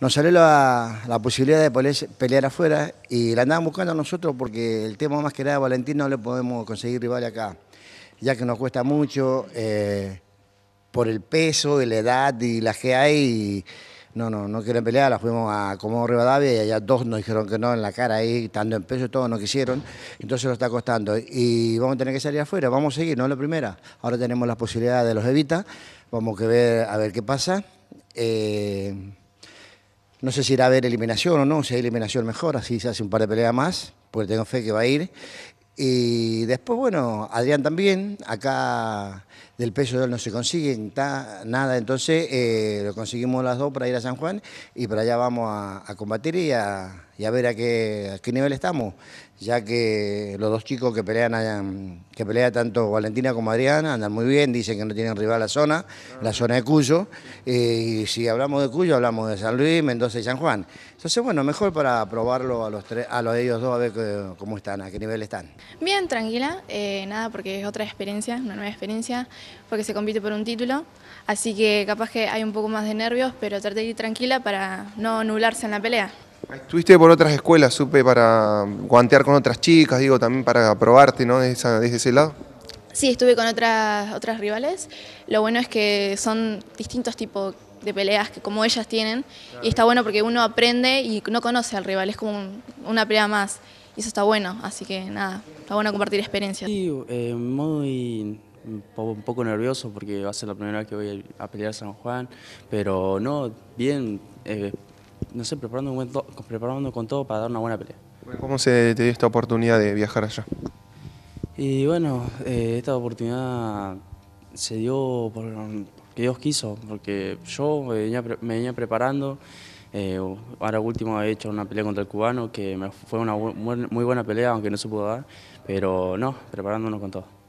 nos salió la, posibilidad de pelear afuera y la andaban buscando a nosotros porque el tema más que nada, Valentín, no le podemos conseguir rival acá, ya que nos cuesta mucho eh, por el peso y la edad y la que hay. no, no, no quieren pelear, Las fuimos a como Rivadavia y allá dos nos dijeron que no en la cara ahí, estando en peso, todos no quisieron, entonces nos está costando y vamos a tener que salir afuera, vamos a seguir, no es la primera, ahora tenemos la posibilidades de los Evita, vamos a ver, a ver qué pasa. Eh, no sé si irá a haber eliminación o no, si hay eliminación mejor, así se hace un par de peleas más, porque tengo fe que va a ir. Y después, bueno, Adrián también, acá del peso de él no se consigue nada, entonces eh, lo conseguimos las dos para ir a San Juan y para allá vamos a, combatir y a, ver a qué, qué, nivel estamos, ya que los dos chicos que pelean allá, que pelea tanto Valentina como Adriana andan muy bien, dicen que no tienen rival la zona, la zona de Cuyo, eh, y si hablamos de Cuyo hablamos de San Luis, Mendoza y San Juan. Entonces, bueno, mejor para probarlo a los tres, a los ellos dos a ver cómo están, a qué nivel están. Bien, tranquila, eh, nada, porque es otra experiencia, una nueva experiencia porque se compite por un título, así que capaz que hay un poco más de nervios, pero traté de ir tranquila para no anularse en la pelea. Estuviste por otras escuelas, supe, para guantear con otras chicas, digo, también para probarte, ¿no? Desde, desde ese lado. Sí, estuve con otras, otras rivales. Lo bueno es que son distintos tipos de peleas que como ellas tienen y está bueno porque uno aprende y no conoce al rival, es como una pelea más y eso está bueno, así que nada, está bueno compartir experiencias. Sí, eh, muy, un poco nervioso porque va a ser la primera vez que voy a pelear San Juan, pero no, bien, eh, no sé, preparando, un con todo para dar una buena pelea. ¿Cómo se te dio esta oportunidad de viajar allá? Y bueno, eh, esta oportunidad se dio por, porque Dios quiso, porque yo me venía, preparando. Eh, ahora último he hecho una pelea contra el cubano que fue una muy buena pelea, aunque no se pudo dar, pero no, preparándonos con todo.